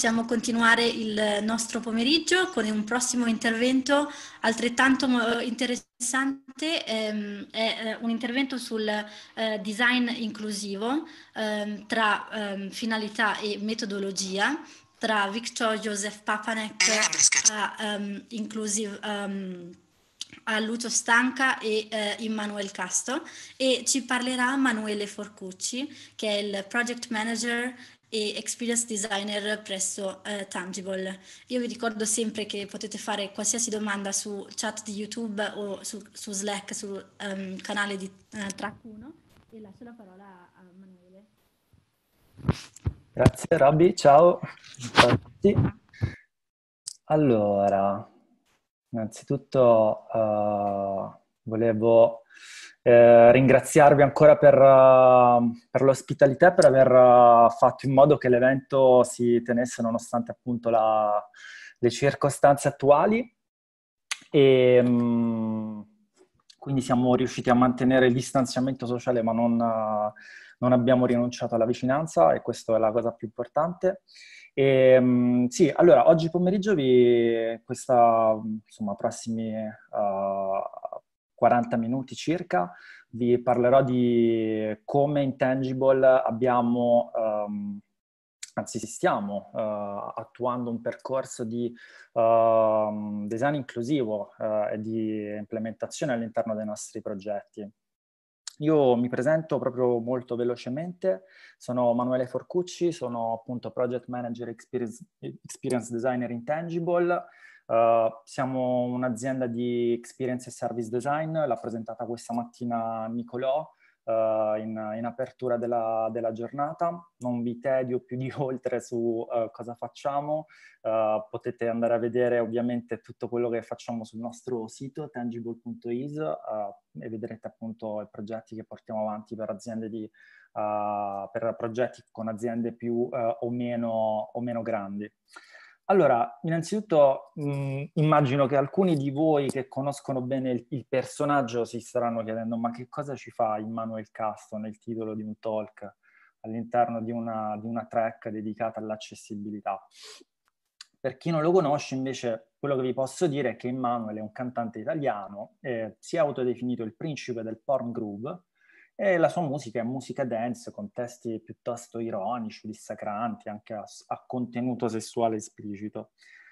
possiamo continuare il nostro pomeriggio con un prossimo intervento altrettanto eh, interessante, ehm, è eh, un intervento sul eh, design inclusivo ehm, tra ehm, finalità e metodologia tra Victor Joseph Papanek a um, ehm, Inclusive um, a Lucio Stanca e eh, Immanuel Casto e ci parlerà Manuele Forcucci che è il project manager e experience designer presso eh, Tangible. Io vi ricordo sempre che potete fare qualsiasi domanda su chat di YouTube o su, su Slack, sul um, ehm, canale di eh, Track 1 e lascio la parola a Manuele. Grazie Robby, ciao. ciao a tutti. Allora, innanzitutto uh, volevo eh, ringraziarvi ancora per, uh, per l'ospitalità e per aver uh, fatto in modo che l'evento si tenesse nonostante appunto la, le circostanze attuali. E, um, quindi siamo riusciti a mantenere il distanziamento sociale ma non, non abbiamo rinunciato alla vicinanza e questa è la cosa più importante. E, ehm, sì, allora, oggi pomeriggio vi, questa, insomma, prossimi uh, 40 minuti circa, vi parlerò di come in Tangible abbiamo, um, anzi stiamo uh, attuando un percorso di uh, design inclusivo uh, e di implementazione all'interno dei nostri progetti. Io mi presento proprio molto velocemente, sono Manuele Forcucci, sono appunto Project Manager Experience, Experience Designer in Tangible, eh, siamo un'azienda di experience e service design, l'ha presentata questa mattina Nicolò uh, in, in, apertura della, della, giornata. Non vi tedio più di oltre su uh, cosa facciamo, potete andare a vedere ovviamente tutto quello che facciamo sul nostro sito tangible.is e vedrete appunto i progetti che portiamo avanti per aziende di, per progetti con aziende più o meno, o meno grandi. Allora, innanzitutto mh, immagino che alcuni di voi che conoscono bene il, il, personaggio si staranno chiedendo ma che cosa ci fa Immanuel Casto nel titolo di un talk all'interno di una, di una track dedicata all'accessibilità. Per chi non lo conosce invece quello che vi posso dire è che Immanuel è un cantante italiano, eh, si è autodefinito il principe del porn groove e la sua musica è musica dance con testi piuttosto ironici, dissacranti, anche a, a contenuto sessuale esplicito.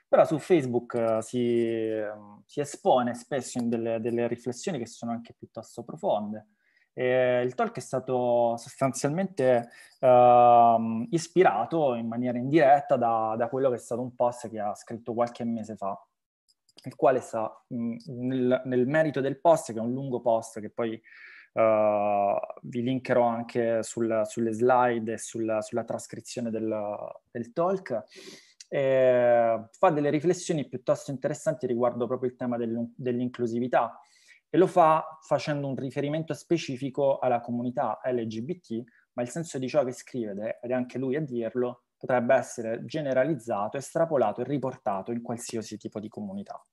Però su Facebook eh, si, ehm, si espone spesso in delle, delle, riflessioni che sono anche piuttosto profonde. E il talk è stato sostanzialmente uh, ispirato in maniera indiretta da, da quello che è stato un post che ha scritto qualche mese fa il quale sta mh, nel, nel, merito del post, che è un lungo post che poi Uhm, vi linkerò anche sul, sulle slide e sulla, sulla trascrizione del, del talk. E ehm, fa delle riflessioni piuttosto interessanti riguardo proprio il tema del, dell'inclusività e lo fa facendo un riferimento specifico alla comunità LGBT, ma il senso di ciò che scrive, ed è anche lui a dirlo, potrebbe essere generalizzato, estrapolato e riportato in qualsiasi tipo di comunità.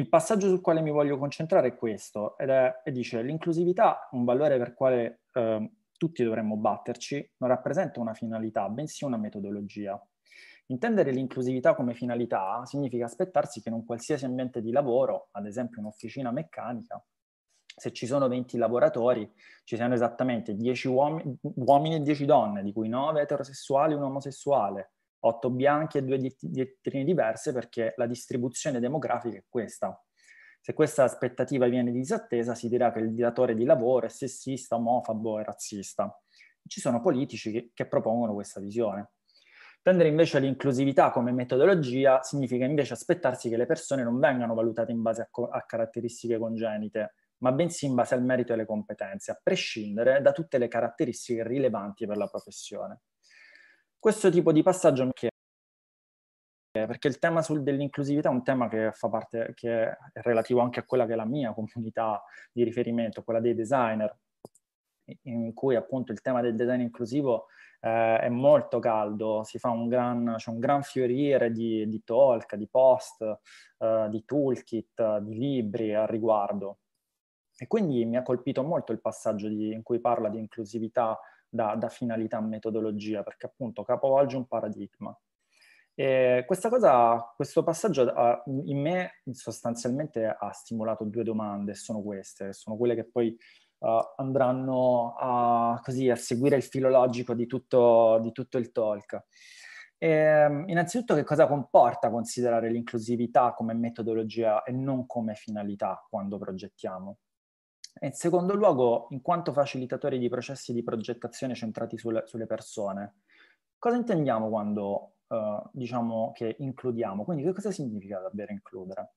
Il passaggio sul quale mi voglio concentrare è questo, ed è, e dice l'inclusività, un valore per quale eh, tutti dovremmo batterci, non rappresenta una finalità, bensì una metodologia. Intendere l'inclusività come finalità significa aspettarsi che in un qualsiasi ambiente di lavoro, ad esempio un'officina meccanica, se ci sono 20 lavoratori, ci siano esattamente 10 uom- uomini e 10 donne, di cui 9 eterosessuali e un omosessuale, 8 bianchi e 2 dietrine diverse perché la distribuzione demografica è questa. Se questa aspettativa viene disattesa si dirà che il datore di lavoro è sessista, omofobo e razzista. Ci sono politici che, che propongono questa visione. Tendere invece all'inclusività come metodologia significa invece aspettarsi che le persone non vengano valutate in base a, co- a caratteristiche congenite, ma bensì in base al merito e alle competenze, a prescindere da tutte le caratteristiche rilevanti per la professione questo tipo di passaggio mi chiede perché il tema sul, dell'inclusività è un tema che fa parte, che è relativo anche a quella che è la mia comunità di riferimento, quella dei designer, in cui appunto il tema del design inclusivo eh, è molto caldo, si fa un gran, c'è un gran fiorire di, di talk, di post, eh, di toolkit, di libri al riguardo. E quindi mi ha colpito molto il passaggio di, in cui parla di inclusività da, da finalità a metodologia, perché appunto capovolge un paradigma. E questa cosa, questo passaggio ha, in me sostanzialmente ha stimolato due domande, sono queste, sono quelle che poi uh, andranno a, così, a, seguire il filo logico di tutto, di tutto il talk. E, ehm, innanzitutto che cosa comporta considerare l'inclusività come metodologia e non come finalità quando progettiamo? E in secondo luogo, in quanto facilitatori di processi di progettazione centrati sul, sulle persone, cosa intendiamo quando uh, diciamo che includiamo? Quindi che cosa significa davvero includere?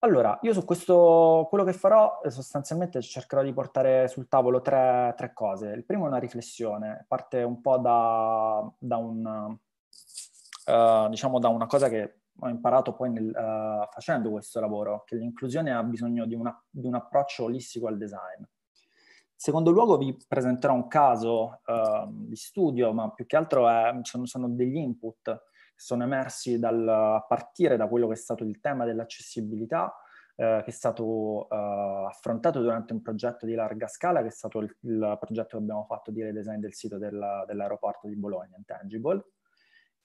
Allora, io su questo, quello che farò eh, sostanzialmente cercherò di portare sul tavolo tre, tre cose. Il primo è una riflessione, parte un po' da, da un, uh, diciamo da una cosa che ho imparato poi nel, uh, facendo questo lavoro, che l'inclusione ha bisogno di, una, di, un approccio olistico al design. secondo luogo vi presenterò un caso uh, di studio, ma più che altro è, sono, sono, degli input che sono emersi dal, a partire da quello che è stato il tema dell'accessibilità, eh, che è stato eh, affrontato durante un progetto di larga scala, che è stato il, il progetto che abbiamo fatto di redesign del sito della, dell'aeroporto di Bologna, Intangible.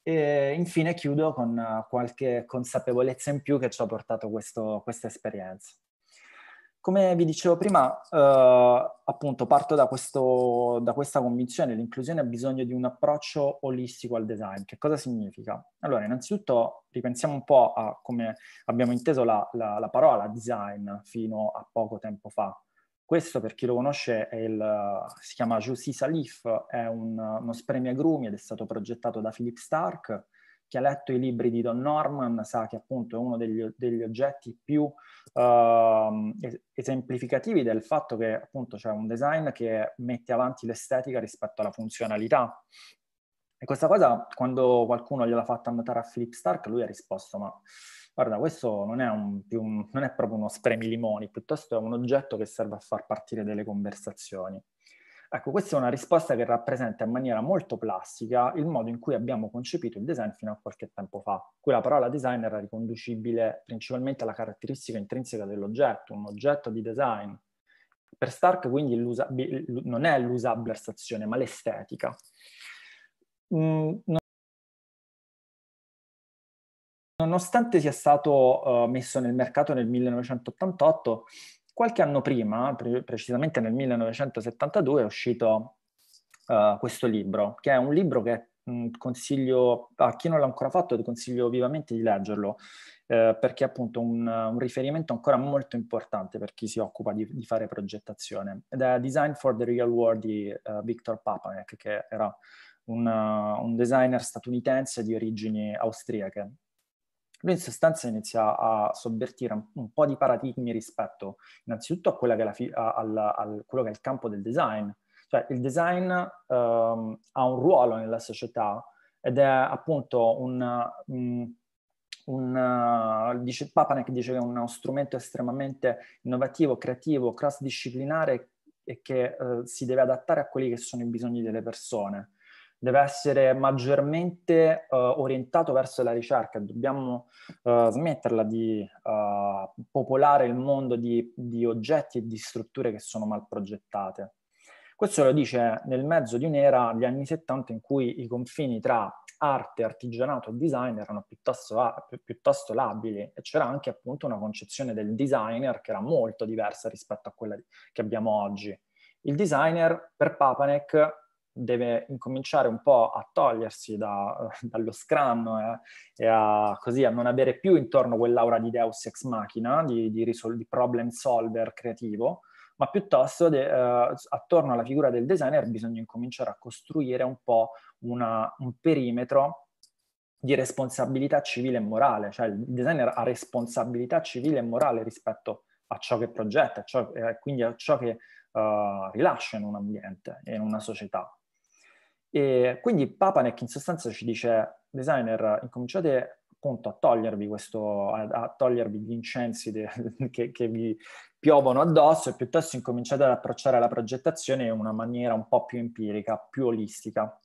E infine chiudo con eh, qualche consapevolezza in più che ci ha portato questo, questa esperienza. Come vi dicevo prima, eh, appunto parto da, questo, da questa convinzione, l'inclusione ha bisogno di un approccio olistico al design. Che cosa significa? Allora, innanzitutto ripensiamo un po' a come abbiamo inteso la, la, la parola design fino a poco tempo fa. Questo per chi lo conosce il, si chiama Jussi Salif, è un, uno spremio agrumi ed è stato progettato da Philip Stark. Chi ha letto i libri di Don Norman sa che appunto è uno degli, degli oggetti più uh, esemplificativi del fatto che appunto c'è un design che mette avanti l'estetica rispetto alla funzionalità. E questa cosa, quando qualcuno gliela fatta annotare a Philip Stark, lui ha risposto: Ma guarda, questo non è, un, più, non è proprio uno spremi limoni, piuttosto è un oggetto che serve a far partire delle conversazioni. Ecco, questa è una risposta che rappresenta in maniera molto plastica il modo in cui abbiamo concepito il design fino a qualche tempo fa. Qui la parola design era riconducibile principalmente alla caratteristica intrinseca dell'oggetto, un oggetto di design. Per Stark quindi non è l'usabilizzazione, ma l'estetica. Mm, Nonostante sia stato uh, messo nel mercato nel 1988, qualche anno prima, pre- precisamente nel 1972, è uscito uh, questo libro, che è un libro che mh, mm, consiglio a chi non l'ha ancora fatto, consiglio vivamente di leggerlo, eh, perché è appunto un, un, riferimento ancora molto importante per chi si occupa di, di fare progettazione. Ed è Design for the Real World di uh, eh, Victor Papanek, che era un, un designer statunitense di origini austriache lui in sostanza inizia a sovvertire un, po' di paradigmi rispetto innanzitutto a, che fi- a, alla, a quello che è il campo del design. Cioè il design um, ha un ruolo nella società ed è appunto un... un, un dice, Papanek dice che è uno strumento estremamente innovativo, creativo, cross-disciplinare e che eh, si deve adattare a quelli che sono i bisogni delle persone deve essere maggiormente uh, orientato verso la ricerca, dobbiamo uh, smetterla di uh, popolare il mondo di, di oggetti e di strutture che sono mal progettate. Questo lo dice nel mezzo di un'era, degli anni 70, in cui i confini tra arte, artigianato e design erano piuttosto, piuttosto, labili e c'era anche appunto una concezione del designer che era molto diversa rispetto a quella che abbiamo oggi. Il designer per Papanek deve incominciare un po' a togliersi da, dallo scranno eh, e a, così, a non avere più intorno quell'aura di Deus ex machina, di, di, risol- di problem solver creativo, ma piuttosto de, eh, attorno alla figura del designer bisogna incominciare a costruire un po' una, un perimetro di responsabilità civile e morale, cioè il designer ha responsabilità civile e morale rispetto a ciò che progetta, ciò, eh, quindi a ciò che uh, rilascia in un ambiente e in una società. E quindi Papanek in sostanza ci dice, designer, incominciate appunto a togliervi, questo, a, a togliervi gli incensi de, che, che, vi piovono addosso e piuttosto incominciate ad approcciare la progettazione in una maniera un po' più empirica, più olistica.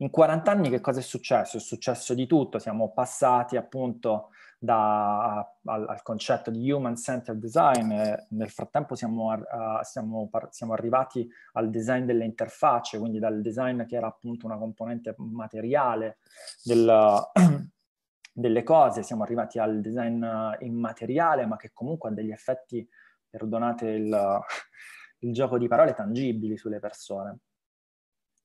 In 40 anni che cosa è successo? È successo di tutto, siamo passati appunto da, al, al, concetto di human centered design, nel frattempo siamo, uh, siamo, par- siamo, arrivati al design delle interfacce, quindi dal design che era appunto una componente materiale del, delle cose, siamo arrivati al design immateriale ma che comunque ha degli effetti, perdonate il, il gioco di parole, tangibili sulle persone.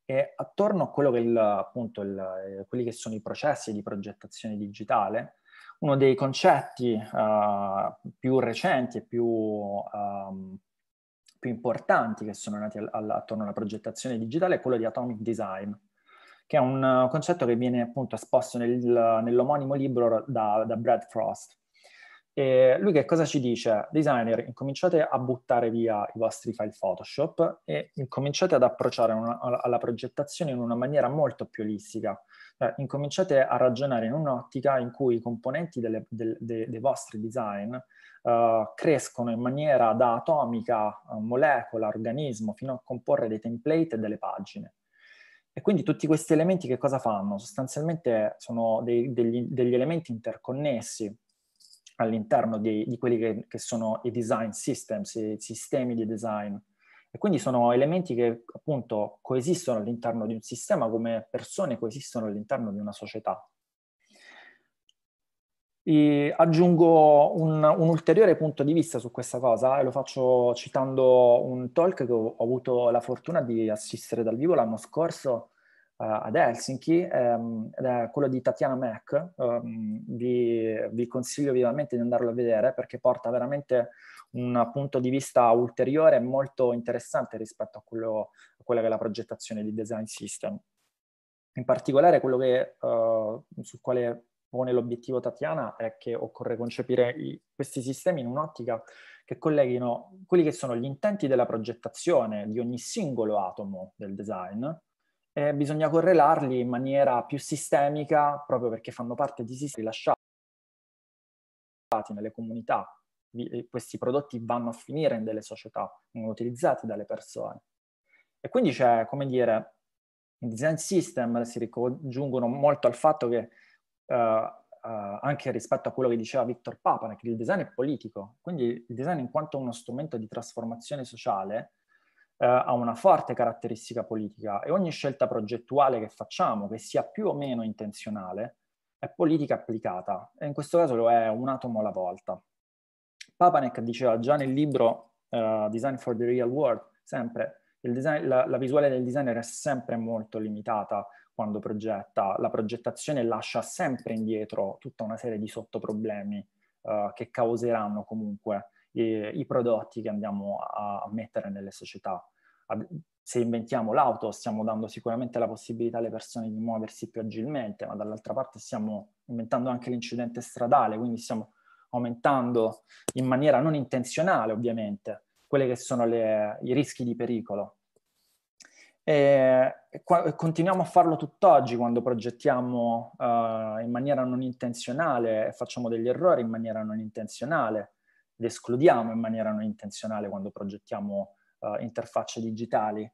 E attorno a quello che il, appunto il, eh, quelli che sono i processi di progettazione digitale, uno dei concetti uh, più recenti e più, um, più, importanti che sono nati al, attorno alla progettazione digitale è quello di atomic design, che è un eh, concetto che viene appunto esposto nel, nell'omonimo libro da, da Brad Frost. E lui che cosa ci dice? Designer, incominciate a buttare via i vostri file Photoshop e incominciate ad approcciare una, alla progettazione in una maniera molto più olistica. Cioè, incominciate a ragionare in un'ottica in cui i componenti delle, del, de, dei vostri design uh, crescono in maniera da atomica, uh, molecola, organismo, fino a comporre dei template e delle pagine. E quindi tutti questi elementi che cosa fanno? Sostanzialmente sono dei, degli, degli elementi interconnessi, all'interno di, di quelli che, che, sono i design systems, i sistemi di design. E quindi sono elementi che appunto coesistono all'interno di un sistema come persone coesistono all'interno di una società. E aggiungo un, un, ulteriore punto di vista su questa cosa e lo faccio citando un talk che ho, ho avuto la fortuna di assistere dal vivo l'anno scorso eh, ad Helsinki ehm, ed è quello di Tatiana Mack. Um, vi, vi, consiglio vivamente di andarlo a vedere perché porta veramente un punto di vista ulteriore molto interessante rispetto a, quello, a, quella che è la progettazione di design system. In particolare quello che, uh, sul quale pone l'obiettivo Tatiana è che occorre concepire i, questi sistemi in un'ottica che colleghino quelli che sono gli intenti della progettazione di ogni singolo atomo del design eh, bisogna correlarli in maniera più sistemica proprio perché fanno parte di sistemi lasciati nelle comunità. Eh, questi prodotti vanno a finire in delle società, vengono utilizzati dalle persone. E quindi c'è, come dire, i design system si ricongiungono molto al fatto che uh, uh, anche rispetto a quello che diceva Victor Papa, il design è politico, quindi il design in quanto uno strumento di trasformazione sociale eh, ha una forte caratteristica politica e ogni scelta progettuale che facciamo, che sia più o meno intenzionale, è politica applicata e in questo caso lo è un atomo alla volta. Papanek diceva già nel libro uh, Design for the Real World, sempre, design, la, la visuale del designer è sempre molto limitata quando progetta, la progettazione lascia sempre indietro tutta una serie di sottoproblemi Uh, che causeranno comunque eh, i prodotti che andiamo a mettere nelle società. Se inventiamo l'auto stiamo dando sicuramente la possibilità alle persone di muoversi più agilmente, ma dall'altra parte stiamo inventando anche l'incidente stradale, quindi stiamo aumentando in maniera non intenzionale ovviamente quelli che sono le, i rischi di pericolo. E qua, continuiamo a farlo tutt'oggi quando progettiamo uh, in maniera non intenzionale e facciamo degli errori in maniera non intenzionale le escludiamo in maniera non intenzionale quando progettiamo uh, interfacce digitali.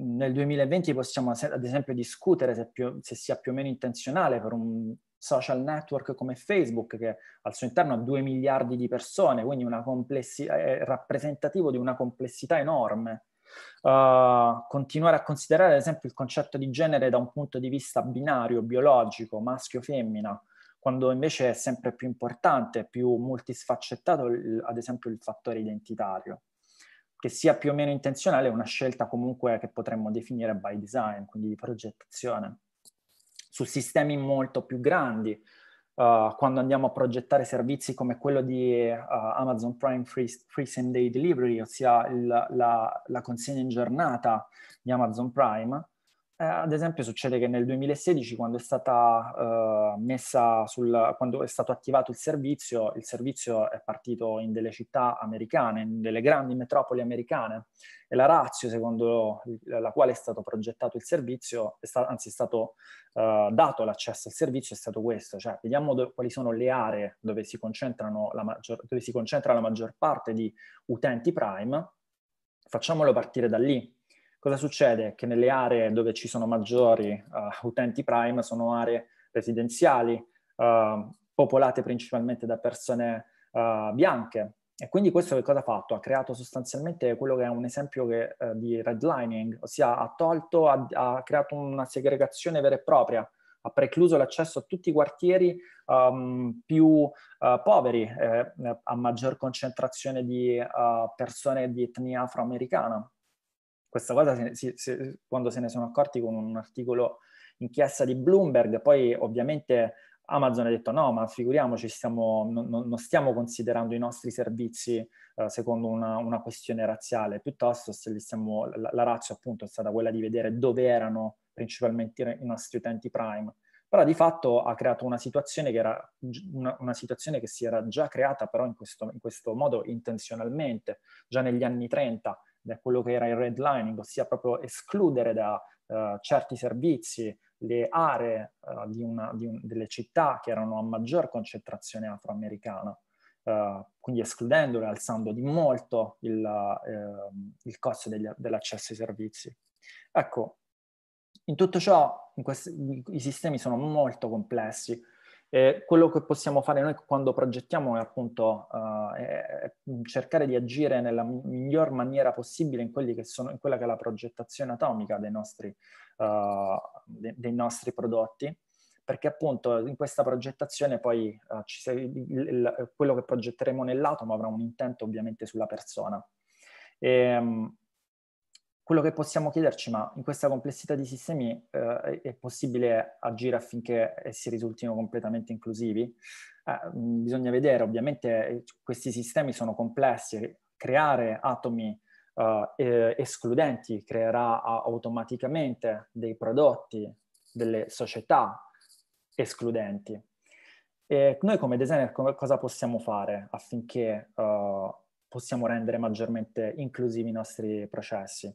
Nel 2020 possiamo ad esempio discutere se, più, se sia più o meno intenzionale per un social network come Facebook, che al suo interno ha 2 miliardi di persone, quindi complessi- è rappresentativo di una complessità enorme. Uh, continuare a considerare, ad esempio, il concetto di genere da un punto di vista binario, biologico, maschio-femmina, quando invece è sempre più importante, più multisfaccettato ad esempio il fattore identitario, che sia più o meno intenzionale è una scelta comunque che potremmo definire by design, quindi di progettazione. Su sistemi molto più grandi, Uh, quando andiamo a progettare servizi come quello di uh, Amazon Prime Free, Free Same Day Delivery, ossia il, la, la, consegna in giornata di Amazon Prime, eh, ad esempio succede che nel 2016 quando è, stata, eh, messa sul, quando è stato attivato il servizio, il servizio è partito in delle città americane, in delle grandi metropoli americane e la razza secondo la quale è stato progettato il servizio, è sta, anzi è stato eh, dato l'accesso al servizio è stato questo, cioè vediamo do, quali sono le aree dove si, maggior, dove si concentra la maggior parte di utenti prime, facciamolo partire da lì Cosa succede? Che nelle aree dove ci sono maggiori uh, utenti Prime sono aree residenziali, uh, popolate principalmente da persone uh, bianche. E quindi questo che cosa ha fatto? Ha creato sostanzialmente quello che è un esempio che, di redlining, ossia ha tolto, ha, ha, creato una segregazione vera e propria, ha precluso l'accesso a tutti i quartieri um, più uh, poveri, eh, a maggior concentrazione di uh, persone di etnia afroamericana. Questa cosa se, se, se, quando se ne sono accorti con un articolo inchiesta di Bloomberg, poi ovviamente Amazon ha detto no, ma figuriamoci, stiamo, non, non, stiamo considerando i nostri servizi eh, secondo una, una, questione razziale, piuttosto stiamo, la, la, razza appunto è stata quella di vedere dove erano principalmente i nostri utenti prime. Però di fatto ha creato una situazione che, era, una, una situazione che si era già creata però in questo, in questo modo intenzionalmente, già negli anni 30, da quello che era il redlining, ossia proprio escludere da uh, certi servizi le aree uh, di una, di un, delle città che erano a maggior concentrazione afroamericana, uh, quindi escludendole, alzando di molto il, il costo degli, dell'accesso ai servizi. Ecco, in tutto ciò in questi, i sistemi sono molto complessi, eh, quello che possiamo fare noi quando progettiamo è appunto uh, è cercare di agire nella miglior maniera possibile in, che sono, in quella che è la progettazione atomica dei nostri, uh, de, dei nostri prodotti, perché appunto in questa progettazione poi uh, ci, il, quello che progetteremo nell'atomo avrà un intento ovviamente sulla persona. E, um, quello che possiamo chiederci, ma in questa complessità di sistemi eh, è possibile agire affinché essi eh, risultino completamente inclusivi? Eh, mm, bisogna vedere, ovviamente eh, questi sistemi sono complessi, creare atomi eh, escludenti creerà automaticamente dei prodotti, delle società escludenti. E noi come designer cosa possiamo fare affinché eh, possiamo rendere maggiormente inclusivi i nostri processi?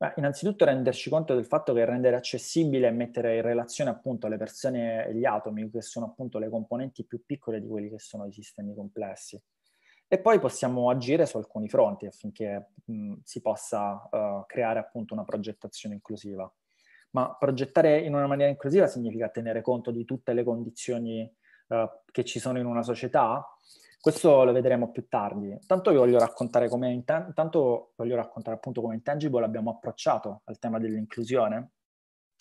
Beh, innanzitutto renderci conto del fatto che rendere accessibile e mettere in relazione appunto le persone e gli atomi, che sono appunto le componenti più piccole di quelli che sono i sistemi complessi. E poi possiamo agire su alcuni fronti affinché mh, si possa uh, creare appunto una progettazione inclusiva. Ma progettare in una maniera inclusiva significa tenere conto di tutte le condizioni uh, che ci sono in una società, questo lo vedremo più tardi. Tanto vi voglio raccontare come intan- voglio raccontare appunto come Intangible abbiamo approcciato al tema dell'inclusione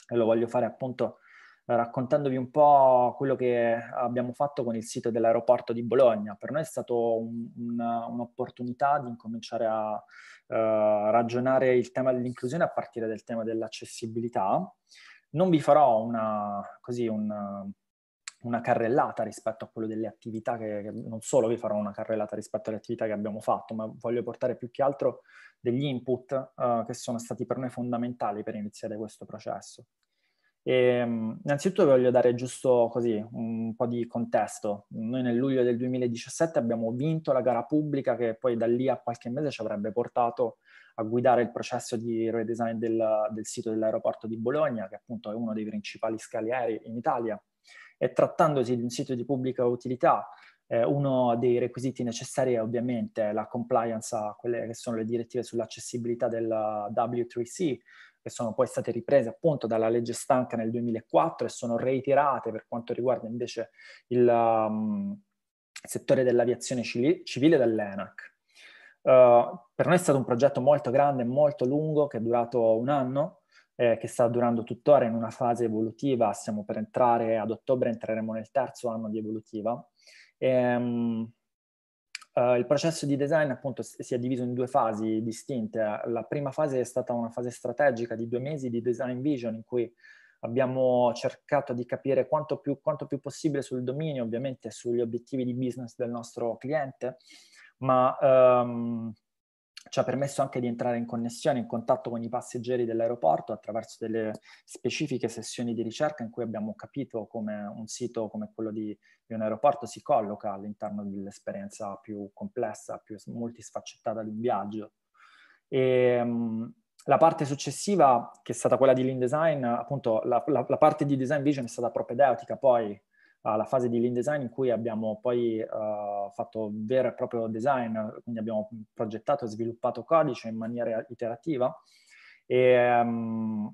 e lo voglio fare appunto eh, raccontandovi un po' quello che abbiamo fatto con il sito dell'aeroporto di Bologna. Per noi è stata un, un, un'opportunità di incominciare a uh, ragionare il tema dell'inclusione a partire dal tema dell'accessibilità. Non vi farò una, così, una, una carrellata rispetto a quello delle attività che, che, non solo vi farò una carrellata rispetto alle attività che abbiamo fatto, ma voglio portare più che altro degli input uh, che sono stati per noi fondamentali per iniziare questo processo. E, ehm, innanzitutto voglio dare giusto così un po' di contesto. Noi nel luglio del 2017 abbiamo vinto la gara pubblica che poi da lì a qualche mese ci avrebbe portato a guidare il processo di redesign del, del sito dell'aeroporto di Bologna, che appunto è uno dei principali scali aerei in Italia e trattandosi di un sito di pubblica utilità, eh, uno dei requisiti necessari è ovviamente la compliance a quelle che sono le direttive sull'accessibilità del W3C, che sono poi state riprese appunto dalla legge stanca nel 2004 e sono reiterate per quanto riguarda invece il um, settore dell'aviazione civile dall'ENAC. Uh, eh, per noi è stato un progetto molto grande, molto lungo, che è durato un anno, eh, che sta durando tuttora in una fase evolutiva, siamo per entrare ad ottobre, entreremo nel terzo anno di evolutiva. Ehm, Uh, il processo di design appunto si è diviso in due fasi distinte. La prima fase è stata una fase strategica di due mesi di design vision in cui abbiamo cercato di capire quanto più, quanto più possibile sul dominio, ovviamente sugli obiettivi di business del nostro cliente, ma um, ci ha permesso anche di entrare in connessione, in contatto con i passeggeri dell'aeroporto attraverso delle specifiche sessioni di ricerca in cui abbiamo capito come un sito come quello di, di un aeroporto si colloca all'interno dell'esperienza più complessa, più multisfaccettata di un viaggio. E, ehm, la parte successiva, che è stata quella di lean design, appunto la, la, la parte di design vision è stata propedeutica poi alla fase di lean design in cui abbiamo poi uh, fatto vero e proprio design, quindi abbiamo progettato e sviluppato codice in maniera iterativa e um,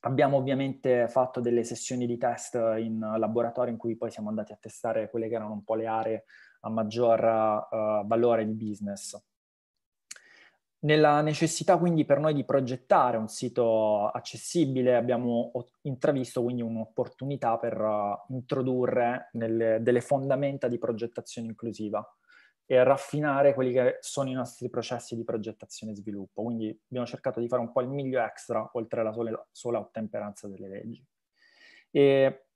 abbiamo ovviamente fatto delle sessioni di test in laboratorio in cui poi siamo andati a testare quelle che erano un po' le aree a maggior uh, valore di business. Nella necessità quindi per noi di progettare un sito accessibile abbiamo intravisto quindi un'opportunità per uh, introdurre nelle, delle fondamenta di progettazione inclusiva e raffinare quelli che sono i nostri processi di progettazione e sviluppo. Quindi abbiamo cercato di fare un po' il miglio extra oltre alla sola, sola ottemperanza delle leggi. E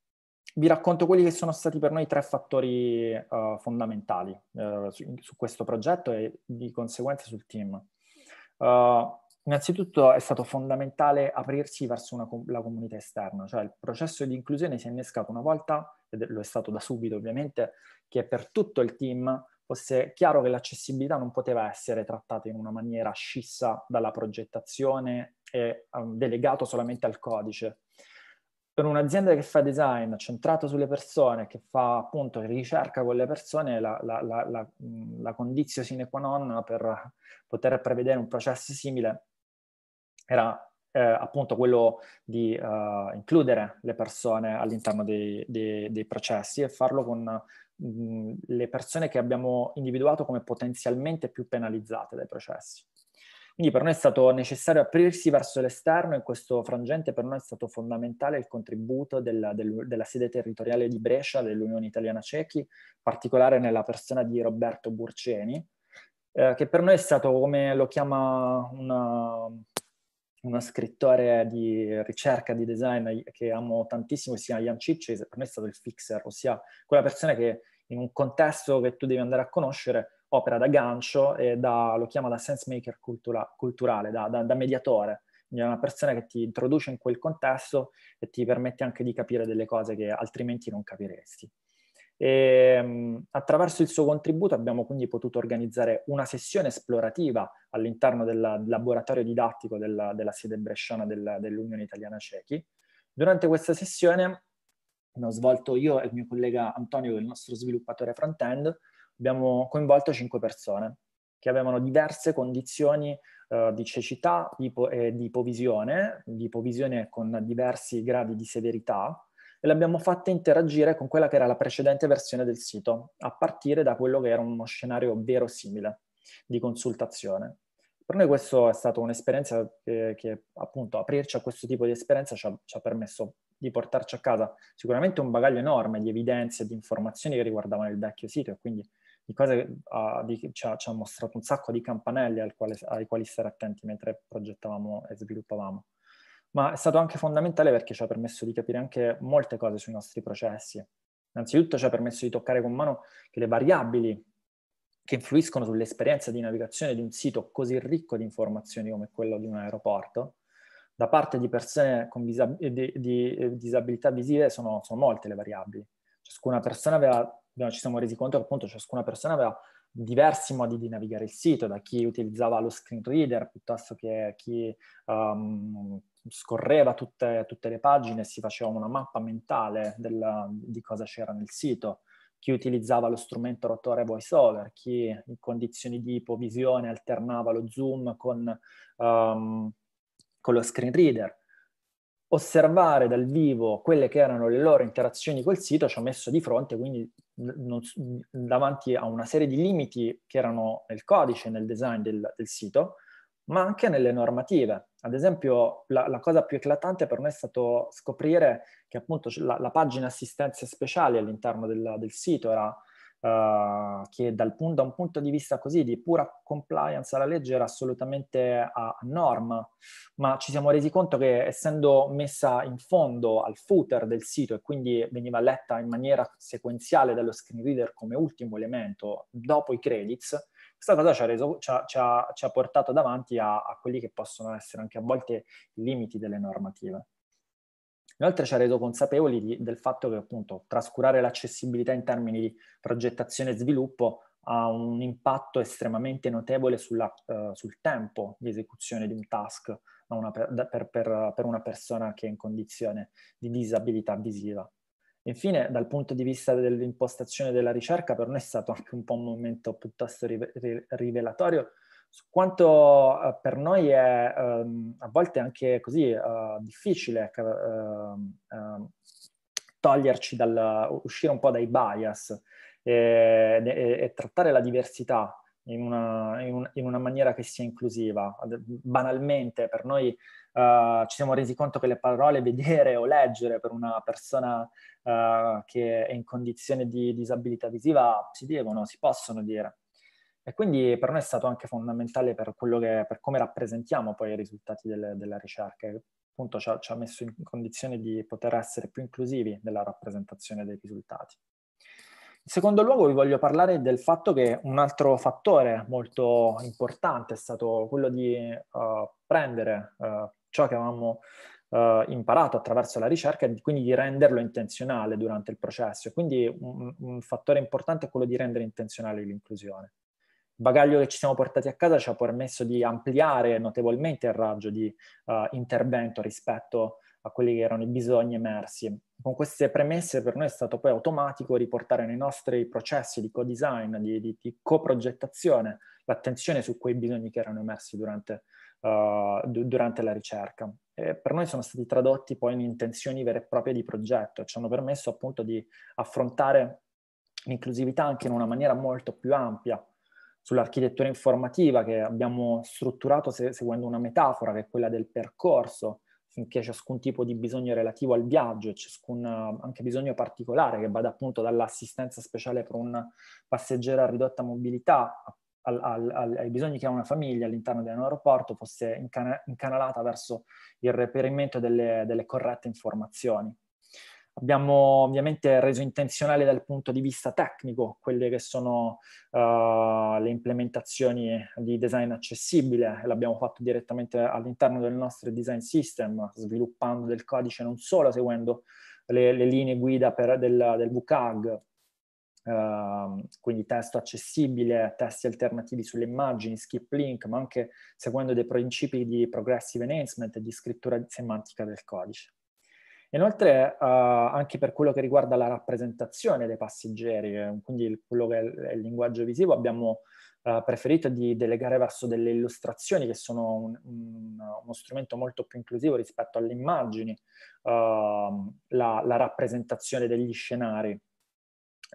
vi racconto quelli che sono stati per noi tre fattori uh, fondamentali uh, su, su questo progetto e di conseguenza sul team. Eh, innanzitutto è stato fondamentale aprirsi verso una, la comunità esterna, cioè il processo di inclusione si è innescato una volta, ed lo è stato da subito ovviamente, che per tutto il team fosse chiaro che l'accessibilità non poteva essere trattata in una maniera scissa dalla progettazione e um, delegato solamente al codice per un'azienda che fa design centrato sulle persone, che fa appunto ricerca con le persone, la, la, la, la condizione sine qua non per poter prevedere un processo simile era eh, appunto quello di uh, includere le persone all'interno dei, dei, dei processi e farlo con mh, le persone che abbiamo individuato come potenzialmente più penalizzate dai processi. Quindi per noi è stato necessario aprirsi verso l'esterno in questo frangente, per noi è stato fondamentale il contributo della, del, della sede territoriale di Brescia dell'Unione Italiana Cechi, in particolare nella persona di Roberto Burceni, eh, che per noi è stato, come lo chiama una, uno scrittore di ricerca di design eh, che amo tantissimo, che si chiama Ian Cicci, per noi è stato il fixer, ossia quella persona che in un contesto che tu devi andare a conoscere opera da gancio e da, lo chiama da sense maker cultura, culturale, da, da, da mediatore. Quindi è una persona che ti introduce in quel contesto e ti permette anche di capire delle cose che altrimenti non capiresti. E, ehm, attraverso il suo contributo abbiamo quindi potuto organizzare una sessione esplorativa all'interno del laboratorio didattico della, della sede bresciana del, dell'Unione Italiana Cechi. Durante questa sessione ne ho svolto io e il mio collega Antonio, il nostro sviluppatore front-end, abbiamo coinvolto cinque persone che avevano diverse condizioni uh, di cecità di ipo- e di ipovisione, di ipovisione con diversi gradi di severità, e l'abbiamo fatta interagire con quella che era la precedente versione del sito, a partire da quello che era uno scenario verosimile di consultazione. Per noi questa è stata un'esperienza che, che, appunto aprirci a questo tipo di esperienza ci ha, ci ha permesso di portarci a casa sicuramente un bagaglio enorme di evidenze e di informazioni che riguardavano il vecchio sito e quindi di cose ha, di, ci, ha, ci, ha, mostrato un sacco di campanelli quale, ai quali stare attenti mentre progettavamo e sviluppavamo. Ma è stato anche fondamentale perché ci ha permesso di capire anche molte cose sui nostri processi. Innanzitutto ci ha permesso di toccare con mano che le variabili che influiscono sull'esperienza di navigazione di un sito così ricco di informazioni come quello di un aeroporto, da parte di persone con disab- di, di, eh, disabilità visive sono, sono molte le variabili. Ciascuna persona aveva abbiamo, ci siamo resi conto che appunto ciascuna persona aveva diversi modi di navigare il sito, da chi utilizzava lo screen reader piuttosto che chi um, scorreva tutte, tutte, le pagine e si faceva una mappa mentale della, di cosa c'era nel sito, chi utilizzava lo strumento rotore voiceover, chi in condizioni di ipovisione alternava lo zoom con, um, con lo screen reader osservare dal vivo quelle che erano le loro interazioni col sito ci ho messo di fronte, quindi non, davanti a una serie di limiti che erano nel codice, nel design del, del sito, ma anche nelle normative. Ad esempio, la, la, cosa più eclatante per me è stato scoprire che appunto la, la pagina assistenze speciali all'interno del, del sito era uh, che dal pun- da un punto di vista così di pura compliance alla legge era assolutamente a norma, ma ci siamo resi conto che essendo messa in fondo al footer del sito e quindi veniva letta in maniera sequenziale dallo screen reader come ultimo elemento dopo i credits, questa cosa ci ha, reso, ci ha, ci ha, ci ha portato davanti a, a quelli che possono essere anche a volte i limiti delle normative. Inoltre ci ha reso consapevoli di, del fatto che appunto trascurare l'accessibilità in termini di progettazione e sviluppo ha un impatto estremamente notevole sulla, uh, sul tempo di esecuzione di un task una per, per, per, per, una persona che è in condizione di disabilità visiva. Infine, dal punto di vista dell'impostazione della ricerca, per noi è stato anche un po' un momento piuttosto rivelatorio, su quanto eh, per noi è ehm, a volte anche così eh, difficile ehm, ehm, toglierci dal, uscire un po' dai bias e, e, e trattare la diversità in una, in, un, in una, maniera che sia inclusiva. Banalmente, per noi uh, ci siamo resi conto che le parole vedere o leggere per una persona uh, che è in condizione di disabilità visiva si devono, si possono dire. E quindi per noi è stato anche fondamentale per, che, per come rappresentiamo poi i risultati del, della ricerca, che appunto ci ha, ci ha, messo in condizione di poter essere più inclusivi nella rappresentazione dei risultati. In secondo luogo vi voglio parlare del fatto che un altro fattore molto importante è stato quello di uh, prendere uh, ciò che avevamo Uh, imparato attraverso la ricerca e quindi di renderlo intenzionale durante il processo. Quindi un, un fattore importante è quello di rendere intenzionale l'inclusione. Il bagaglio che ci siamo portati a casa ci ha permesso di ampliare notevolmente il raggio di uh, intervento rispetto a quelli che erano i bisogni emersi. Con queste premesse per noi è stato poi automatico riportare nei nostri processi di co-design, di, di, di coprogettazione, l'attenzione su quei bisogni che erano emersi durante, uh, eh, d- durante la ricerca. E per noi sono stati tradotti poi in intenzioni vere e proprie di progetto, ci hanno permesso appunto di affrontare l'inclusività anche in una maniera molto più ampia, sull'architettura informativa che abbiamo strutturato se, seguendo una metafora che è quella del percorso, finché ciascun tipo di bisogno relativo al viaggio e ciascun anche bisogno particolare che vada appunto dall'assistenza speciale per un passeggero a ridotta mobilità al, al, al, ai bisogni che ha una famiglia all'interno di un aeroporto fosse incana- incanalata verso il reperimento delle, delle corrette informazioni. Abbiamo ovviamente reso intenzionale dal punto di vista tecnico quelle che sono uh, le implementazioni di design accessibile, l'abbiamo fatto direttamente all'interno del nostro design system, sviluppando del codice non solo seguendo le, le linee guida per, del, del VCAG, Uh, ehm, quindi testo accessibile, testi alternativi sulle immagini, skip link, ma anche seguendo dei principi di progressive enhancement e di scrittura semantica del codice. Inoltre, uh, anche per quello che riguarda la rappresentazione dei passeggeri, eh, quindi il, quello che è il, linguaggio visivo, abbiamo uh, preferito di delegare verso delle illustrazioni che sono un, un, uno strumento molto più inclusivo rispetto alle immagini, uh, la, la rappresentazione degli scenari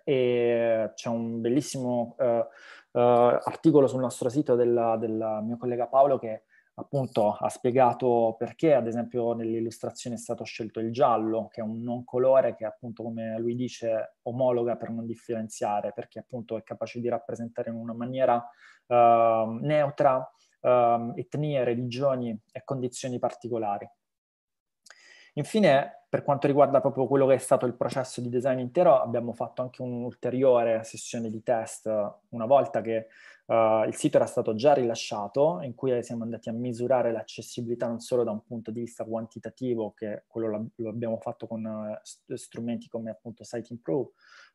e c'è un bellissimo uh, uh, articolo sul nostro sito del, del mio collega Paolo che appunto ha spiegato perché, ad esempio, nell'illustrazione è stato scelto il giallo, che è un non colore che appunto, come lui dice, omologa per non differenziare, perché appunto è capace di rappresentare in una maniera uh, neutra uh, etnie, religioni e condizioni particolari. Infine, per quanto riguarda proprio quello che è stato il processo di design intero, abbiamo fatto anche un'ulteriore sessione di test eh, una volta che uh, il sito era stato già rilasciato, in cui eh, siamo andati a misurare l'accessibilità non solo da un punto di vista quantitativo, che quello lo, abbiamo fatto con uh, strumenti come appunto Site Improve,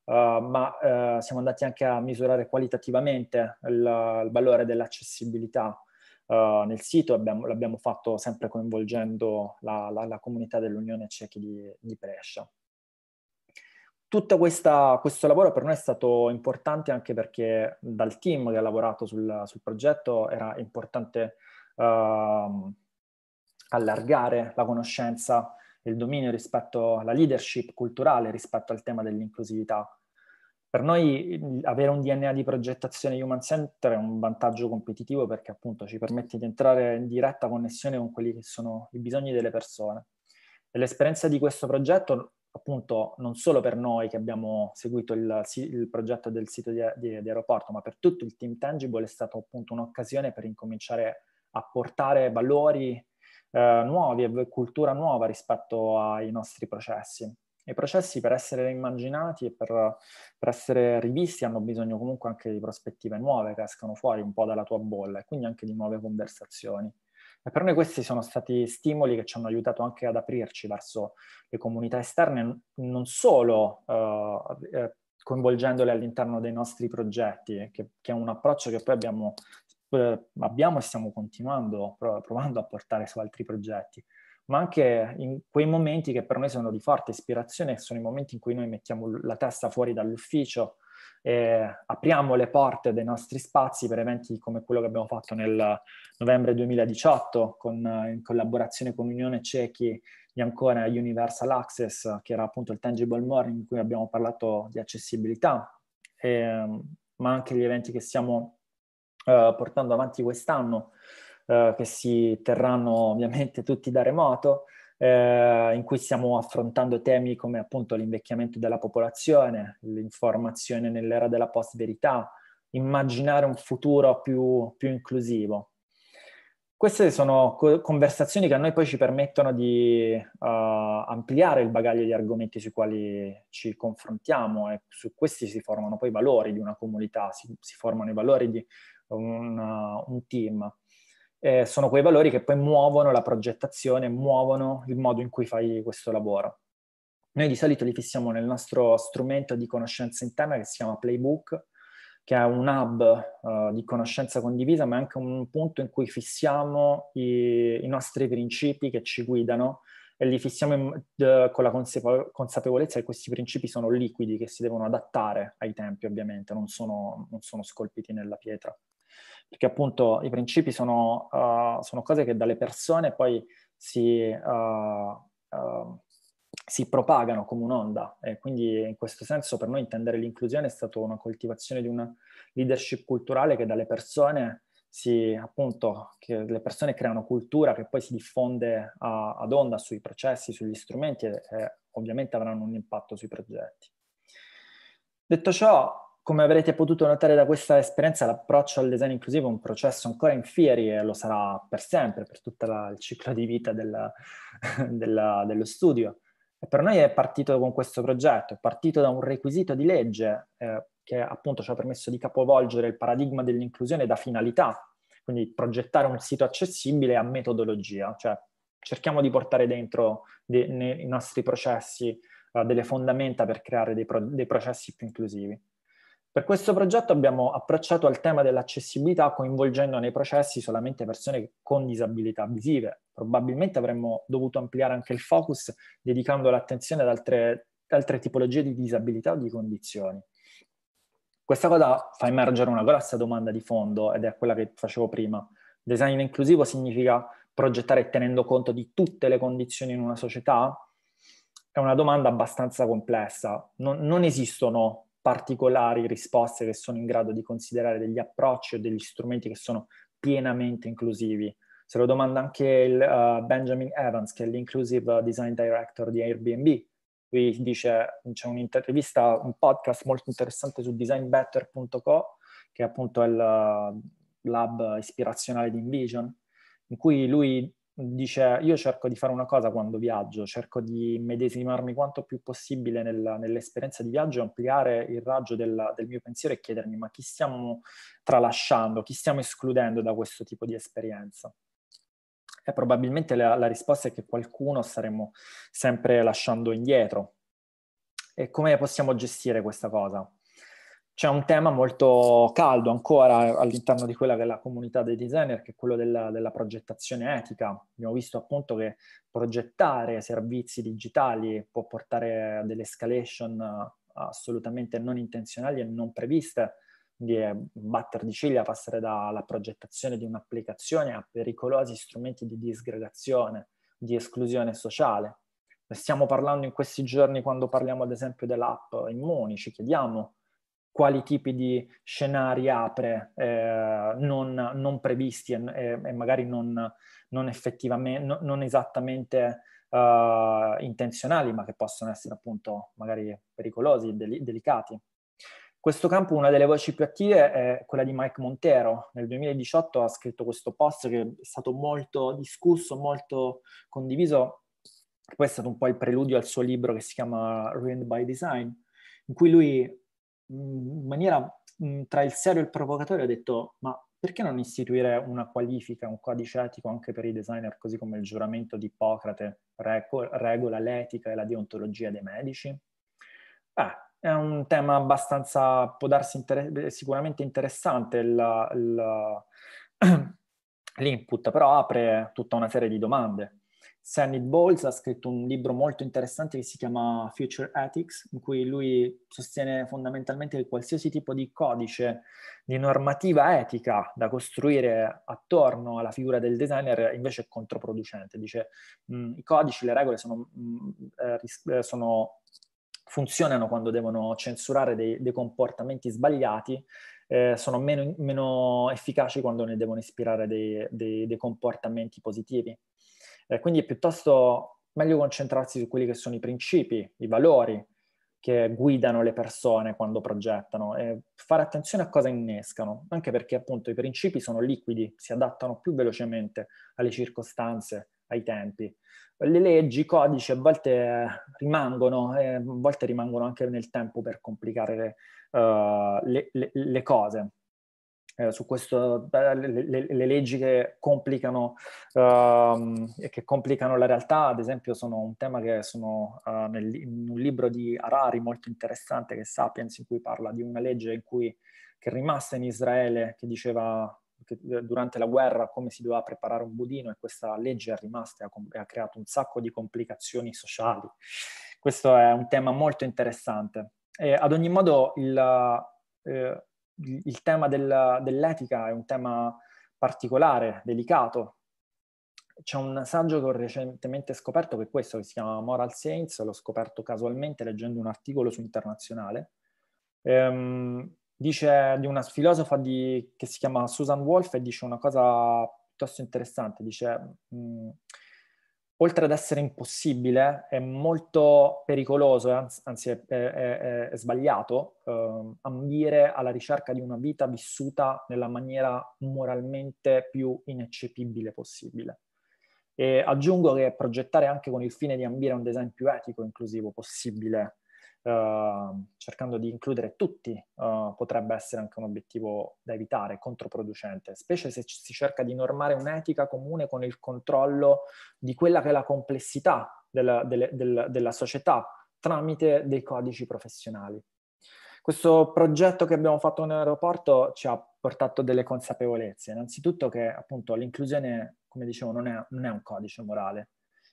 uh, ma siamo andati anche a misurare qualitativamente il, il valore dell'accessibilità uh, nel sito, abbiamo, l'abbiamo fatto sempre coinvolgendo la, la, la comunità dell'Unione Cechi di, di Brescia. Tutto questo lavoro per noi è stato importante anche perché dal team che ha lavorato sul, sul progetto era importante uh, allargare la conoscenza e il dominio rispetto alla leadership culturale, rispetto al tema dell'inclusività per noi avere un DNA di progettazione Human Center è un vantaggio competitivo perché appunto ci permette di entrare in diretta connessione con quelli che sono i bisogni delle persone. E l'esperienza di questo progetto, appunto, non solo per noi che abbiamo seguito il, il progetto del sito di, di, di aeroporto, ma per tutto il team Tangible è stata appunto un'occasione per incominciare a portare valori eh, nuovi e cultura nuova rispetto ai nostri processi. I processi per essere immaginati e per, per, essere rivisti hanno bisogno comunque anche di prospettive nuove che escano fuori un po' dalla tua bolla e quindi anche di nuove conversazioni. E per noi questi sono stati stimoli che ci hanno aiutato anche ad aprirci verso le comunità esterne, non solo eh, eh, coinvolgendole all'interno dei nostri progetti, che, che è un approccio che poi abbiamo eh, abbiamo e stiamo continuando, provando a portare su altri progetti, ma anche in quei momenti che per noi sono di forte ispirazione, sono i momenti in cui noi mettiamo la testa fuori dall'ufficio, e apriamo le porte dei nostri spazi per eventi come quello che abbiamo fatto nel novembre 2018 con, in collaborazione con Unione Cechi di ancora Universal Access, che era appunto il Tangible Morning in cui abbiamo parlato di accessibilità, e, ehm, ma anche gli eventi che stiamo uh, portando avanti quest'anno eh, che si terranno ovviamente tutti da remoto, eh, in cui stiamo affrontando temi come appunto l'invecchiamento della popolazione, l'informazione nell'era della post-verità, immaginare un futuro più, più inclusivo. Queste sono co- conversazioni che a noi poi ci permettono di uh, ampliare il bagaglio di argomenti sui quali ci confrontiamo e su questi si formano poi i valori di una comunità, si, si formano i valori di un, uh, un team eh, sono quei valori che poi muovono la progettazione, muovono il modo in cui fai questo lavoro. Noi di solito li fissiamo nel nostro strumento di conoscenza interna che si chiama Playbook, che è un hub uh, di conoscenza condivisa, ma è anche un punto in cui fissiamo i, i nostri principi che ci guidano e li fissiamo in, uh, con la consapevolezza che questi principi sono liquidi, che si devono adattare ai tempi ovviamente, non sono, non sono scolpiti nella pietra perché appunto i principi sono, uh, sono cose che dalle persone poi si, uh, uh, si propagano come un'onda e quindi in questo senso per noi intendere l'inclusione è stata una coltivazione di una leadership culturale che dalle persone si, appunto, che le persone creano cultura che poi si diffonde a, ad onda sui processi, sugli strumenti e, e ovviamente avranno un impatto sui progetti. Detto ciò, come avrete potuto notare da questa esperienza, l'approccio al design inclusivo è un processo ancora in fieri e lo sarà per sempre, per tutto il ciclo di vita della, della, dello studio. E per noi è partito con questo progetto, è partito da un requisito di legge eh, che appunto ci ha permesso di capovolgere il paradigma dell'inclusione da finalità, quindi progettare un sito accessibile a metodologia, cioè cerchiamo di portare dentro de- nei nostri processi uh, delle fondamenta per creare dei, pro- dei processi più inclusivi. Per questo progetto abbiamo approcciato al tema dell'accessibilità coinvolgendo nei processi solamente persone con disabilità visive. Probabilmente avremmo dovuto ampliare anche il focus dedicando l'attenzione ad altre, altre tipologie di disabilità o di condizioni. Questa cosa fa emergere una grossa domanda di fondo ed è quella che facevo prima. Design inclusivo significa progettare tenendo conto di tutte le condizioni in una società? È una domanda abbastanza complessa. non, non esistono particolari risposte che sono in grado di considerare degli approcci o degli strumenti che sono pienamente inclusivi. Se lo domanda anche il, uh, Benjamin Evans, che è l'Inclusive Design Director di Airbnb. Qui dice, c'è un'intervista, un podcast molto interessante su designbetter.co, che appunto è il uh, lab ispirazionale di Invision, in cui lui dice io cerco di fare una cosa quando viaggio, cerco di medesimarmi quanto più possibile nella, nell'esperienza di viaggio, e ampliare il raggio del, del, mio pensiero e chiedermi ma chi stiamo tralasciando, chi stiamo escludendo da questo tipo di esperienza? E probabilmente la, la risposta è che qualcuno staremmo sempre lasciando indietro. E come possiamo gestire questa cosa? c'è un tema molto caldo ancora all'interno di quella che è la comunità dei designer, che è quello della, della progettazione etica. Abbiamo visto appunto che progettare servizi digitali può portare a delle escalation eh, assolutamente non intenzionali e non previste, quindi è eh, batter di ciglia passare dalla progettazione di un'applicazione a pericolosi strumenti di disgregazione, di esclusione sociale. Ne stiamo parlando in questi giorni quando parliamo ad esempio dell'app Immuni, ci chiediamo quali tipi di scenari apre eh, non, non, previsti e, e magari non, non effettivamente, no, non esattamente uh, intenzionali, ma che possono essere appunto magari pericolosi, deli- delicati. Questo campo, una delle voci più attive è quella di Mike Montero. Nel 2018 ha scritto questo post che è stato molto discusso, molto condiviso, poi è stato un po' il preludio al suo libro che si chiama Ruined by Design, in cui lui in maniera mm, tra il serio e il provocatorio ho detto ma perché non istituire una qualifica, un codice etico anche per i designer, così come il giuramento di Ippocrate regola l'etica e la deontologia dei medici? Beh, è un tema abbastanza, può darsi inter- sicuramente interessante la, la l'input, però apre tutta una serie di domande. Sandy Bowles ha scritto un libro molto interessante che si chiama Future Ethics, in cui lui sostiene fondamentalmente che qualsiasi tipo di codice, di normativa etica da costruire attorno alla figura del designer invece è controproducente. Dice mh, mm, i codici, le regole sono, mh, mm, eh, eh, sono, funzionano quando devono censurare dei, dei comportamenti sbagliati eh, sono meno, meno, efficaci quando ne devono ispirare dei, dei, dei comportamenti positivi. Eh, quindi è piuttosto meglio concentrarsi su quelli che sono i principi, i valori che guidano le persone quando progettano e fare attenzione a cosa innescano, anche perché appunto i principi sono liquidi, si adattano più velocemente alle circostanze, ai tempi. Le leggi, i codici a volte rimangono, eh, a volte rimangono anche nel tempo per complicare uh, le, le, le cose. Eh, su questo, eh, le, le, le, leggi che complicano, uh, che complicano, la realtà, ad esempio, sono un tema che sono uh, nel, in un libro di Harari molto interessante, che è Sapiens, in cui parla di una legge in cui, che è rimasta in Israele, che diceva che durante la guerra come si doveva preparare un budino e questa legge è rimasta e ha creato un sacco di complicazioni sociali. Questo è un tema molto interessante. E ad ogni modo, il, eh, il tema del, dell'etica è un tema particolare, delicato. C'è un saggio che ho recentemente scoperto, che è questo, che si chiama Moral Saints, l'ho scoperto casualmente leggendo un articolo su Internazionale. Ehm, dice di una filosofa di, che si chiama Susan Wolf e dice una cosa piuttosto interessante, dice... Mh, mm, oltre ad essere impossibile, è molto pericoloso, anzi, anzi è, è, è, sbagliato, eh, ambire alla ricerca di una vita vissuta nella maniera moralmente più ineccepibile possibile. E aggiungo che progettare anche con il fine di ambire a un design più etico e inclusivo possibile Ehm, cercando di includere tutti uh, potrebbe essere anche un obiettivo da evitare, controproducente, specie se ci, si cerca di normare un'etica comune con il controllo di quella che è la complessità della, delle, del, della società tramite dei codici professionali. Questo progetto che abbiamo fatto nell'aeroporto ci ha portato delle consapevolezze, innanzitutto che appunto l'inclusione, come dicevo, non è, non è un codice morale.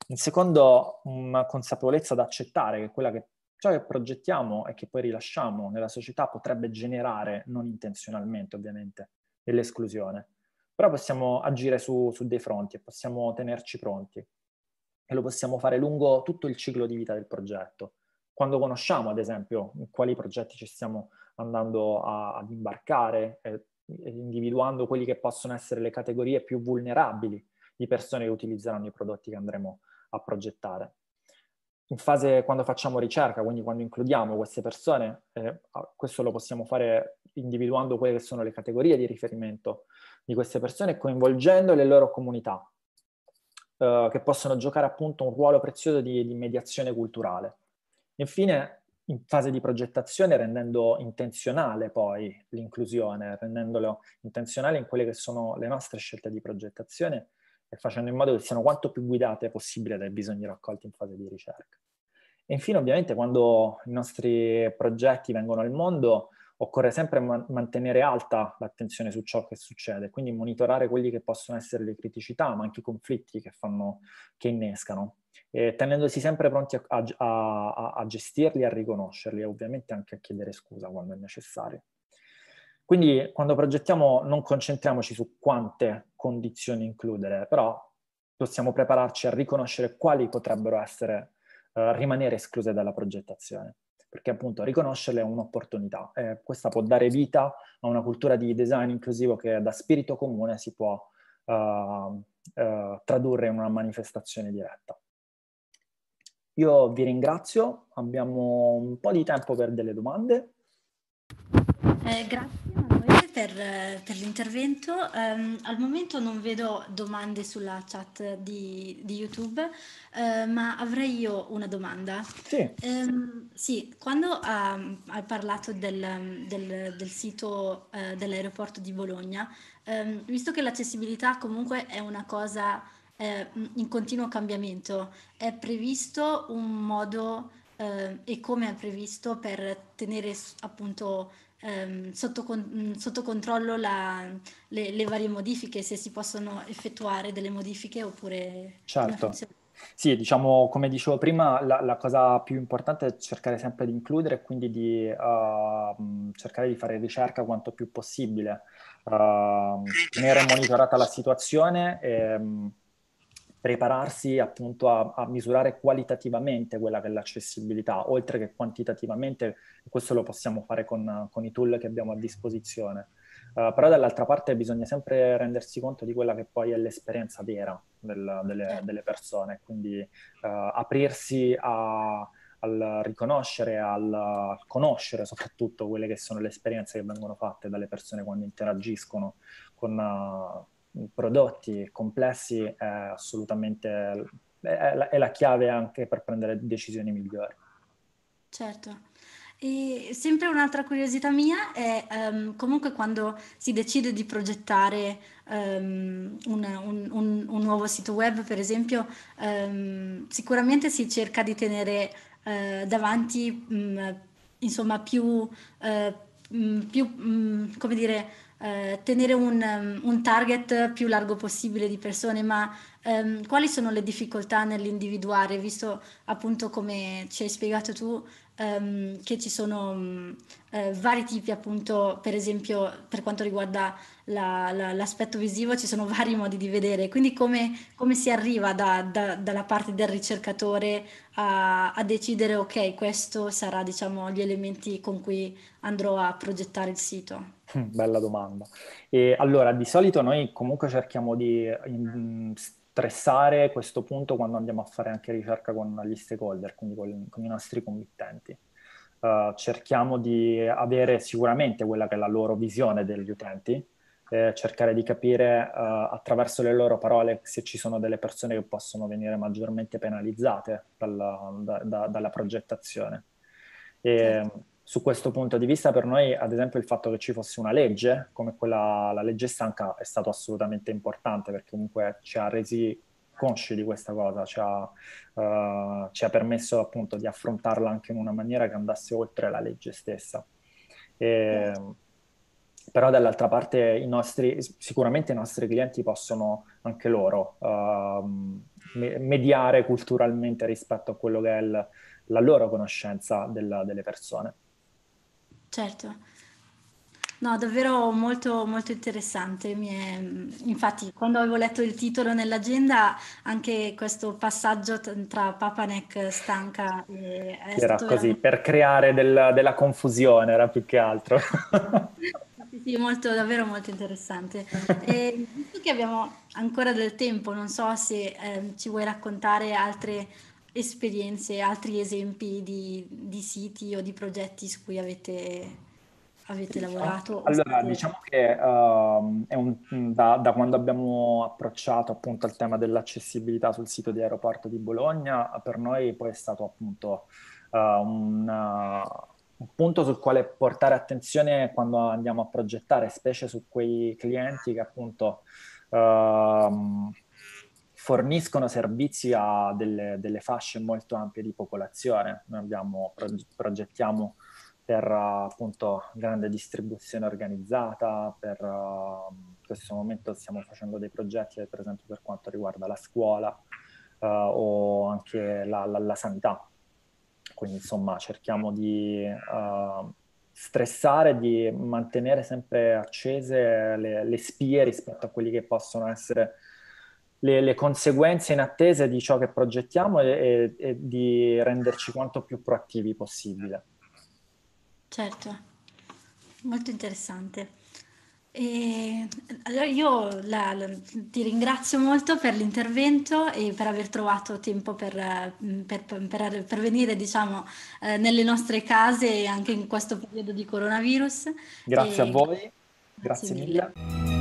In secondo, una consapevolezza da accettare che quella che ciò che progettiamo e che poi rilasciamo nella società potrebbe generare, non intenzionalmente ovviamente, dell'esclusione. Però possiamo agire su, su dei fronti e possiamo tenerci pronti. E lo possiamo fare lungo tutto il ciclo di vita del progetto. Quando conosciamo, ad esempio, in quali progetti ci stiamo andando a, ad imbarcare, eh, individuando quelli che possono essere le categorie più vulnerabili di persone che utilizzeranno i prodotti che andremo a progettare in fase quando facciamo ricerca, quindi quando includiamo queste persone, eh, questo lo possiamo fare individuando quelle che sono le categorie di riferimento di queste persone e coinvolgendo le loro comunità, eh, che possono giocare appunto un ruolo prezioso di, di mediazione culturale. Infine, in fase di progettazione rendendo intenzionale poi l'inclusione, rendendolo intenzionale in quelle che sono le nostre scelte di progettazione e facendo in modo che siano quanto più guidate possibile dai bisogni raccolti in fase di ricerca. E infine, ovviamente, quando i nostri progetti vengono al mondo, occorre sempre man- mantenere alta l'attenzione su ciò che succede, quindi monitorare quelli che possono essere le criticità, ma anche i conflitti che, fanno, che innescano, eh, tenendosi sempre pronti a, a, a, a gestirli, a riconoscerli e ovviamente anche a chiedere scusa quando è necessario. Quindi quando progettiamo non concentriamoci su quante condizioni includere, però possiamo prepararci a riconoscere quali potrebbero essere, eh, rimanere escluse dalla progettazione, perché appunto riconoscerle è un'opportunità e questa può dare vita a una cultura di design inclusivo che da spirito comune si può eh, eh, tradurre in una manifestazione diretta. Io vi ringrazio, abbiamo un po' di tempo per delle domande. Eh, grazie per, per l'intervento. Um, al momento non vedo domande sulla chat di, di YouTube, uh, ma avrei io una domanda. Sì. Um, sì quando uh, hai parlato del, del, del sito uh, dell'aeroporto di Bologna, um, visto che l'accessibilità comunque è una cosa eh, in continuo cambiamento, è previsto un modo e come è previsto per tenere appunto ehm, sotto, con, mm, sotto, controllo la, le, le, varie modifiche, se si possono effettuare delle modifiche oppure... Certo. Sì, diciamo, come dicevo prima, la, la, cosa più importante è cercare sempre di includere e quindi di uh, cercare di fare ricerca quanto più possibile, uh, tenere monitorata la situazione e um, prepararsi appunto a, a, misurare qualitativamente quella che è l'accessibilità, oltre che quantitativamente, questo lo possiamo fare con, con i tool che abbiamo a disposizione. Uh, però dall'altra parte bisogna sempre rendersi conto di quella che poi è l'esperienza vera del, delle, certo. delle, persone, quindi uh, aprirsi a, al riconoscere, al, conoscere soprattutto quelle che sono le esperienze che vengono fatte dalle persone quando interagiscono con, uh, prodotti complessi è assolutamente è la, è la chiave anche per prendere decisioni migliori. Certo. E sempre un'altra curiosità mia è um, comunque quando si decide di progettare um, un, un, un, nuovo sito web, per esempio, um, sicuramente si cerca di tenere uh, davanti, mm, insomma, più, uh, più mm, come dire, eh, tenere un, ehm, un, target più largo possibile di persone, ma ehm, quali sono le difficoltà nell'individuare, visto appunto come ci hai spiegato tu, ehm, che ci sono mh, mm, eh, vari tipi, appunto, per esempio per quanto riguarda la, la, l'aspetto visivo ci sono vari modi di vedere, quindi come, come si arriva da, da, dalla parte del ricercatore a, a decidere ok, questo sarà diciamo gli elementi con cui andrò a progettare il sito? Bella domanda. E allora, di solito noi comunque cerchiamo di in, stressare questo punto quando andiamo a fare anche ricerca con gli stakeholder, quindi con, con i nostri committenti. Uh, cerchiamo di avere sicuramente quella che è la loro visione degli utenti, eh, cercare di capire uh, attraverso le loro parole se ci sono delle persone che possono venire maggiormente penalizzate dalla, da, da, dalla progettazione. E, certo su questo punto di vista per noi, ad esempio, il fatto che ci fosse una legge, come quella, la legge stanca, è stato assolutamente importante perché comunque ci ha resi consci di questa cosa, ci ha, uh, ci ha permesso appunto di affrontarla anche in una maniera che andasse oltre la legge stessa. E, certo. però dall'altra parte i nostri, sicuramente i nostri clienti possono anche loro uh, mediare culturalmente rispetto a quello che è il, la loro conoscenza della, delle persone certo. No, davvero molto, molto interessante. È, mm, infatti, quando avevo letto il titolo nell'agenda, anche questo passaggio tra Papanek stanca e... Era così, per creare del, della confusione, era più che altro. sì, molto, davvero molto interessante. E, visto che abbiamo ancora del tempo, non so se eh, ci vuoi raccontare altre esperienze, altri esempi di, di, siti o di progetti su cui avete, avete diciamo, lavorato? Allora, state... diciamo che uh, un, mm, da, da, quando abbiamo approcciato appunto il tema dell'accessibilità sul sito di Aeroporto di Bologna, per noi poi è stato appunto uh, un, uh, un punto sul quale portare attenzione quando andiamo a progettare, specie su quei clienti che appunto... Uh, forniscono servizi a delle, delle, fasce molto ampie di popolazione. Noi abbiamo, progettiamo per appunto grande distribuzione organizzata, per, in questo momento stiamo facendo dei progetti per esempio per quanto riguarda la scuola uh, o anche la, la, la, sanità. Quindi insomma cerchiamo di uh, stressare, di mantenere sempre accese le, le spie rispetto a quelli che possono essere le, le conseguenze inattese di ciò che progettiamo e, e, e di renderci quanto più proattivi possibile. Certo, molto interessante. E allora io la, la, ti ringrazio molto per l'intervento e per aver trovato tempo per, per, per, per venire diciamo, eh, nelle nostre case anche in questo periodo di coronavirus. Grazie e, a voi, grazie, grazie mille. mille.